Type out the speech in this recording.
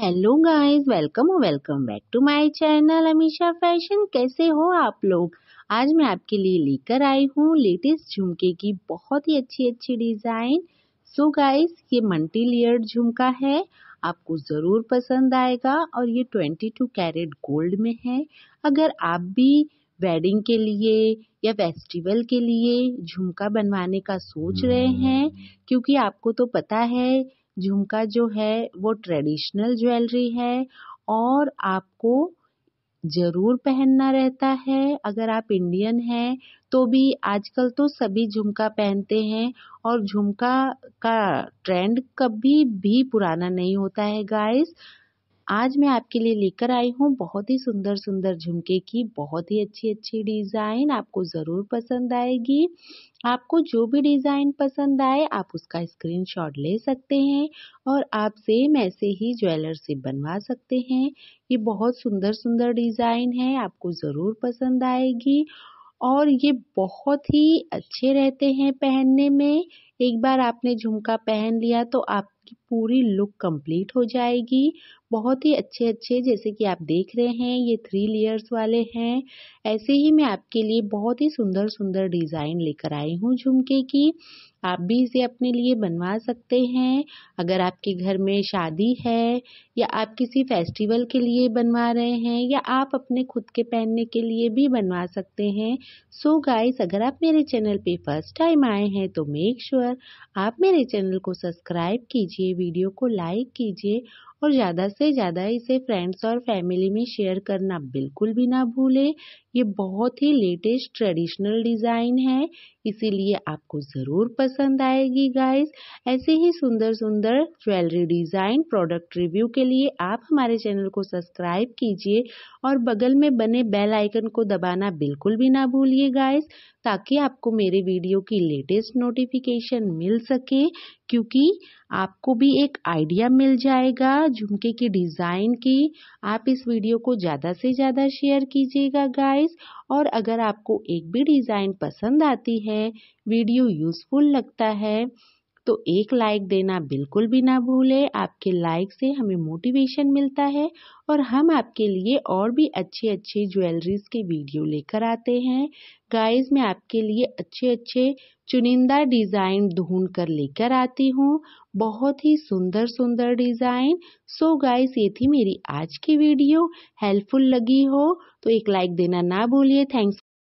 Hello guys welcome और welcome back to my channel Amisha fashion कैसे हो आप लोग आज मैं आपके लिए लेकर आई हूँ लेटेस्ट झुमके की बहुत ही अच्छी अच्छी डिज़ाइन सो गाइस ये मल्टी लेयर झुमका है आपको ज़रूर पसंद आएगा और ये 22 कैरेट गोल्ड में है अगर आप भी वेडिंग के लिए या फेस्टिवल के लिए झुमका बनवाने का सोच रहे हम्म। हैं क्योंकि आपको तो पता है झुमका जो है वो ट्रेडिशनल ज्वेलरी है और आपको ज़रूर पहनना रहता है अगर आप इंडियन हैं तो भी आजकल तो सभी झुमका पहनते हैं और झुमका का ट्रेंड कभी भी पुराना नहीं होता है गाइस आज मैं आपके लिए लेकर आई हूँ बहुत ही सुंदर सुंदर झुमके की बहुत ही अच्छी अच्छी डिज़ाइन आपको ज़रूर पसंद आएगी आपको जो भी डिज़ाइन पसंद आए आप उसका स्क्रीनशॉट ले सकते हैं और आप सेम ऐसे ही ज्वेलर से बनवा सकते हैं ये बहुत सुंदर सुंदर डिज़ाइन है आपको ज़रूर पसंद आएगी और ये बहुत ही अच्छे रहते हैं पहनने में एक बार आपने झुमका पहन लिया तो आपकी पूरी लुक कंप्लीट हो जाएगी बहुत ही अच्छे अच्छे जैसे कि आप देख रहे हैं ये थ्री लेयर्स वाले हैं ऐसे ही मैं आपके लिए बहुत ही सुंदर सुंदर डिज़ाइन लेकर आई हूँ झुमके की आप भी इसे अपने लिए बनवा सकते हैं अगर आपके घर में शादी है या आप किसी फेस्टिवल के लिए बनवा रहे हैं या आप अपने खुद के पहनने के लिए भी बनवा सकते हैं सो so गाइस अगर आप मेरे चैनल पे फर्स्ट टाइम आए हैं तो मेक श्योर sure आप मेरे चैनल को सब्सक्राइब कीजिए वीडियो को लाइक कीजिए और ज़्यादा से ज़्यादा इसे फ्रेंड्स और फैमिली में शेयर करना बिल्कुल भी ना भूलें ये बहुत ही लेटेस्ट ट्रेडिशनल डिज़ाइन है इसीलिए आपको ज़रूर पसंद आएगी गाइस ऐसे ही सुंदर सुंदर ज्वेलरी डिज़ाइन प्रोडक्ट रिव्यू के लिए आप हमारे चैनल को सब्सक्राइब कीजिए और बगल में बने बेल आइकन को दबाना बिल्कुल भी ना भूलिए गाइस ताकि आपको मेरे वीडियो की लेटेस्ट नोटिफिकेशन मिल सके क्योंकि आपको भी एक आइडिया मिल जाएगा झुमके की डिज़ाइन की आप इस वीडियो को ज़्यादा से ज़्यादा शेयर कीजिएगा गाइस और अगर आपको एक भी डिज़ाइन पसंद आती है वीडियो यूज़फुल लगता है तो एक लाइक देना बिल्कुल भी ना भूलें आपके लाइक से हमें मोटिवेशन मिलता है और हम आपके लिए और भी अच्छे अच्छे ज्वेलरीज के वीडियो लेकर आते हैं गाइस मैं आपके लिए अच्छे अच्छे चुनिंदा डिज़ाइन ढूंढ कर लेकर आती हूँ बहुत ही सुंदर सुंदर डिज़ाइन सो गाइस ये थी मेरी आज की वीडियो हेल्पफुल लगी हो तो एक लाइक देना ना भूलिए थैंक्स